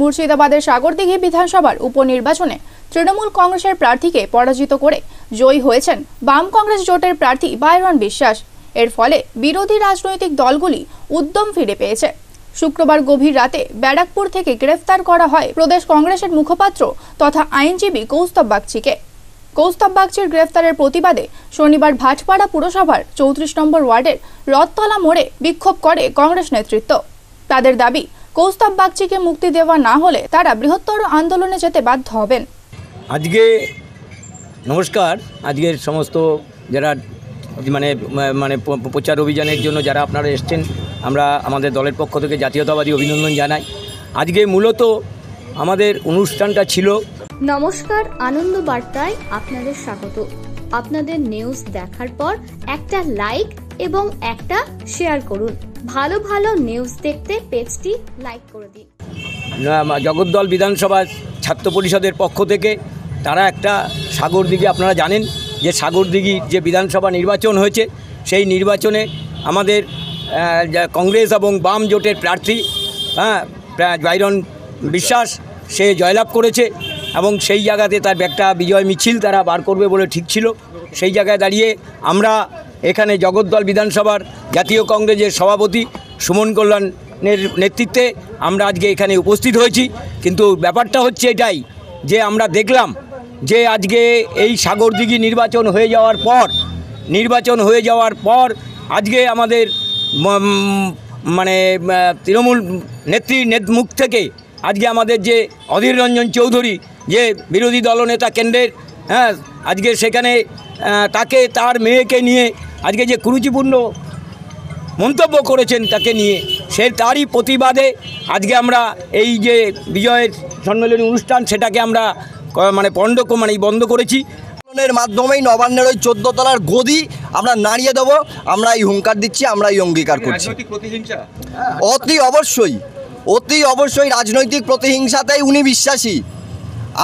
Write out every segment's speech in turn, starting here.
মুর্শিদাবাদের সাগরদিঘি বিধানসভার উপনির্বাচনে তৃণমূল কংগ্রেসের প্রার্থীকে পরাজিত করে জয়ী হয়েছেন বাম কংগ্রেস জোটের প্রার্থী বায়রন বিশ্বাস এর ফলে বিরোধী রাজনৈতিক দলগুলি উদ্যম ফিরে পেয়েছে শুক্রবার গভীর রাতে ব্যারাকপুর থেকে গ্রেফতার করা হয় প্রদেশ কংগ্রেসের মুখপাত্র তথা আইনজীবী কৌস্তব বাগচিকে কৌস্তব বাগচির গ্রেফতারের প্রতিবাদে শনিবার ভাটপাড়া পুরসভার চৌত্রিশ নম্বর ওয়ার্ডের রথতলা মোড়ে বিক্ষোভ করে কংগ্রেস নেতৃত্ব তাদের দাবি কৌস্তব বাগচিকে মুক্তি দেওয়া না হলে তারা বৃহত্তর আন্দোলনে যেতে বাধ্য হবেন আজকে নমস্কার আজকের সমস্ত যারা মানে মানে প্রচার অভিযানের জন্য যারা আপনারা এসছেন আমরা আমাদের দলের পক্ষ থেকে জাতীয়তাবাদী অভিনন্দন জানাই আজকে মূলত আমাদের অনুষ্ঠানটা ছিল নমস্কার আনন্দ বার্তায় আপনাদের স্বাগত আপনাদের নিউজ দেখার পর একটা লাইক এবং একটা শেয়ার করুন ভালো ভালো নিউজ দেখতে পেজটি লাইক করে দিন জগদ্দল বিধানসভা ছাত্র পরিষদের পক্ষ থেকে তারা একটা সাগরদিঘি আপনারা জানেন যে দিঘি যে বিধানসভা নির্বাচন হয়েছে সেই নির্বাচনে আমাদের কংগ্রেস এবং বাম জোটের প্রার্থী হ্যাঁ জয়রন বিশ্বাস সে জয়লাভ করেছে এবং সেই জায়গাতে তার একটা বিজয় মিছিল তারা বার করবে বলে ঠিক ছিল সেই জায়গায় দাঁড়িয়ে আমরা এখানে জগদ্দল বিধানসভার জাতীয় কংগ্রেসের সভাপতি সুমন কল্যাণের নেতৃত্বে আমরা আজকে এখানে উপস্থিত হয়েছি কিন্তু ব্যাপারটা হচ্ছে এটাই যে আমরা দেখলাম যে আজকে এই সাগরদিঘি নির্বাচন হয়ে যাওয়ার পর নির্বাচন হয়ে যাওয়ার পর আজকে আমাদের মানে তৃণমূল নেত্রীর মুখ থেকে আজকে আমাদের যে অধীর রঞ্জন চৌধুরী যে বিরোধী দলনেতা কেন্দ্রের হ্যাঁ আজকে সেখানে তাকে তার মেয়েকে নিয়ে আজকে যে কুরুচিপূর্ণ মন্তব্য করেছেন তাকে নিয়ে সে তারই প্রতিবাদে আজকে আমরা এই যে বিজয়ের সম্মেলনী অনুষ্ঠান সেটাকে আমরা মানে পণ্ড মানে বন্ধ করেছি আন্দোলনের মাধ্যমেই নবান্নের ওই চোদ্দ তলার গদি আমরা নাড়িয়ে দেবো আমরা এই হুঙ্কার দিচ্ছি আমরা এই অঙ্গীকার করছি অতি অবশ্যই অতি অবশ্যই রাজনৈতিক প্রতিহিংসাতেই উনি বিশ্বাসী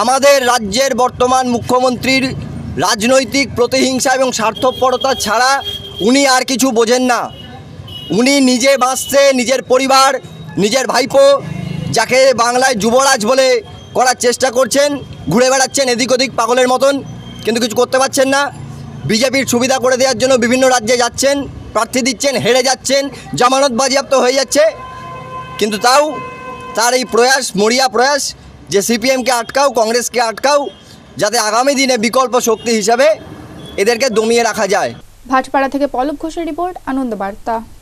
আমাদের রাজ্যের বর্তমান মুখ্যমন্ত্রীর রাজনৈতিক প্রতিহিংসা এবং স্বার্থপরতা ছাড়া উনি আর কিছু বোঝেন না উনি নিজে বাঁচছে নিজের পরিবার নিজের ভাইপো যাকে বাংলায় যুবরাজ বলে করার চেষ্টা করছেন ঘুরে বেড়াচ্ছেন এদিক ওদিক পাগলের মতন কিন্তু কিছু করতে পারছেন না বিজেপির সুবিধা করে দেওয়ার জন্য বিভিন্ন রাজ্যে যাচ্ছেন প্রার্থী দিচ্ছেন হেরে যাচ্ছেন জামানত বাজেয়াপ্ত হয়ে যাচ্ছে কিন্তু তাও তার এই প্রয়াস মরিয়া প্রয়াস যে সিপিএমকে আটকাও কংগ্রেসকে আটকাও যাতে আগামী দিনে বিকল্প শক্তি হিসাবে এদেরকে দমিয়ে রাখা যায় ভাটপাড়া থেকে পলব ঘোষের রিপোর্ট আনন্দ বার্তা